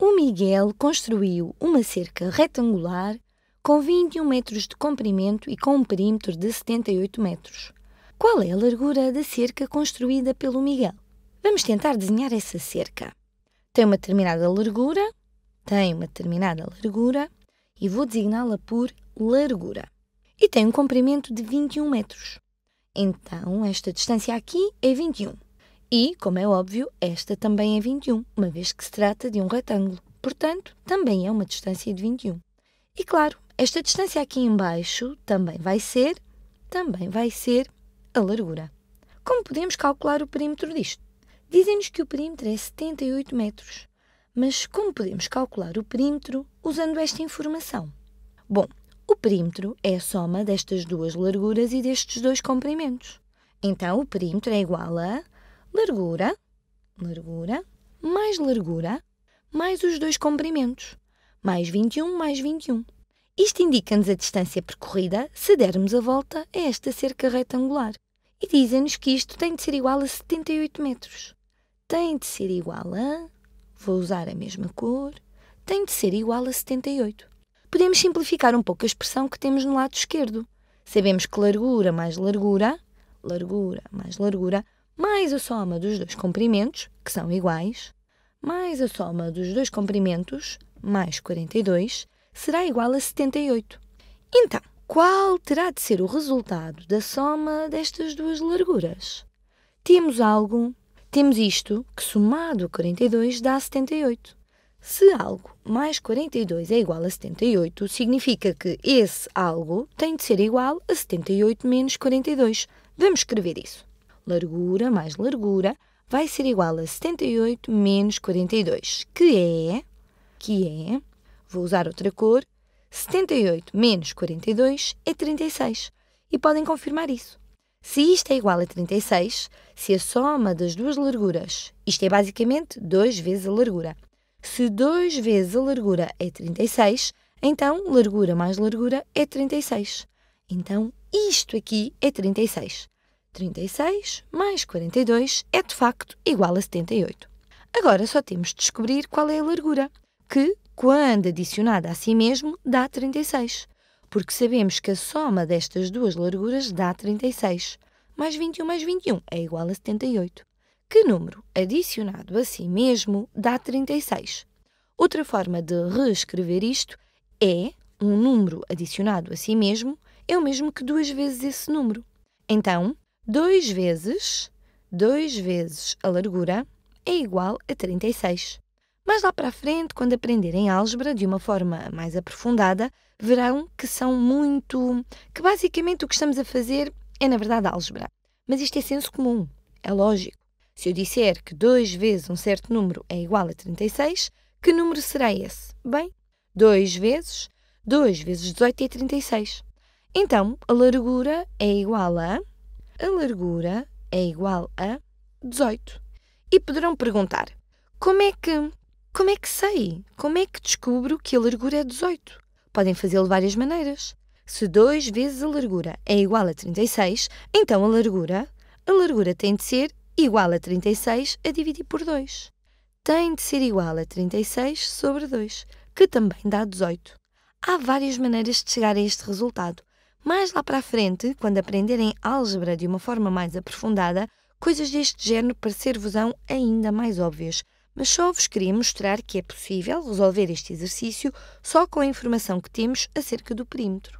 O Miguel construiu uma cerca retangular com 21 metros de comprimento e com um perímetro de 78 metros. Qual é a largura da cerca construída pelo Miguel? Vamos tentar desenhar essa cerca. Tem uma determinada largura, tem uma determinada largura e vou designá-la por largura. E tem um comprimento de 21 metros. Então, esta distância aqui é 21. E, como é óbvio, esta também é 21, uma vez que se trata de um retângulo. Portanto, também é uma distância de 21. E claro, esta distância aqui embaixo também vai ser, também vai ser a largura. Como podemos calcular o perímetro disto? Dizem-nos que o perímetro é 78 metros. Mas como podemos calcular o perímetro usando esta informação? Bom, o perímetro é a soma destas duas larguras e destes dois comprimentos. Então, o perímetro é igual a largura, largura, mais largura, mais os dois comprimentos, mais 21 mais 21. Isto indica-nos a distância percorrida se dermos a volta a esta cerca retangular. E dizem-nos que isto tem de ser igual a 78 metros. Tem de ser igual a. Vou usar a mesma cor. Tem de ser igual a 78. Podemos simplificar um pouco a expressão que temos no lado esquerdo. Sabemos que largura mais largura, largura mais largura, mais a soma dos dois comprimentos, que são iguais, mais a soma dos dois comprimentos, mais 42, será igual a 78. Então, qual terá de ser o resultado da soma destas duas larguras? Temos algo, temos isto, que somado a 42 dá 78. Se algo mais 42 é igual a 78, significa que esse algo tem de ser igual a 78 menos 42. Vamos escrever isso largura mais largura, vai ser igual a 78 menos 42, que é, que é, vou usar outra cor, 78 menos 42 é 36. E podem confirmar isso. Se isto é igual a 36, se a soma das duas larguras, isto é basicamente 2 vezes a largura. Se 2 vezes a largura é 36, então largura mais largura é 36. Então isto aqui é 36. 36 mais 42 é de facto igual a 78. Agora só temos de descobrir qual é a largura, que, quando adicionada a si mesmo, dá 36, porque sabemos que a soma destas duas larguras dá 36. Mais 21 mais 21 é igual a 78. Que número adicionado a si mesmo dá 36. Outra forma de reescrever isto é um número adicionado a si mesmo é o mesmo que duas vezes esse número. Então, 2 vezes 2 vezes a largura é igual a 36. Mas lá para a frente, quando aprenderem álgebra de uma forma mais aprofundada, verão que são muito. que basicamente o que estamos a fazer é, na verdade, álgebra. Mas isto é senso comum, é lógico. Se eu disser que 2 vezes um certo número é igual a 36, que número será esse? Bem, 2 vezes 2 vezes 18 é 36. Então, a largura é igual a a largura é igual a 18. E poderão perguntar: como é que como é que sei? Como é que descubro que a largura é 18? Podem fazê-lo de várias maneiras. Se 2 vezes a largura é igual a 36, então a largura, a largura tem de ser igual a 36 a dividir por 2. Tem de ser igual a 36 sobre 2, que também dá 18. Há várias maneiras de chegar a este resultado, mais lá para a frente, quando aprenderem álgebra de uma forma mais aprofundada, coisas deste género parecer-vos-ão ainda mais óbvias, mas só vos queria mostrar que é possível resolver este exercício só com a informação que temos acerca do perímetro.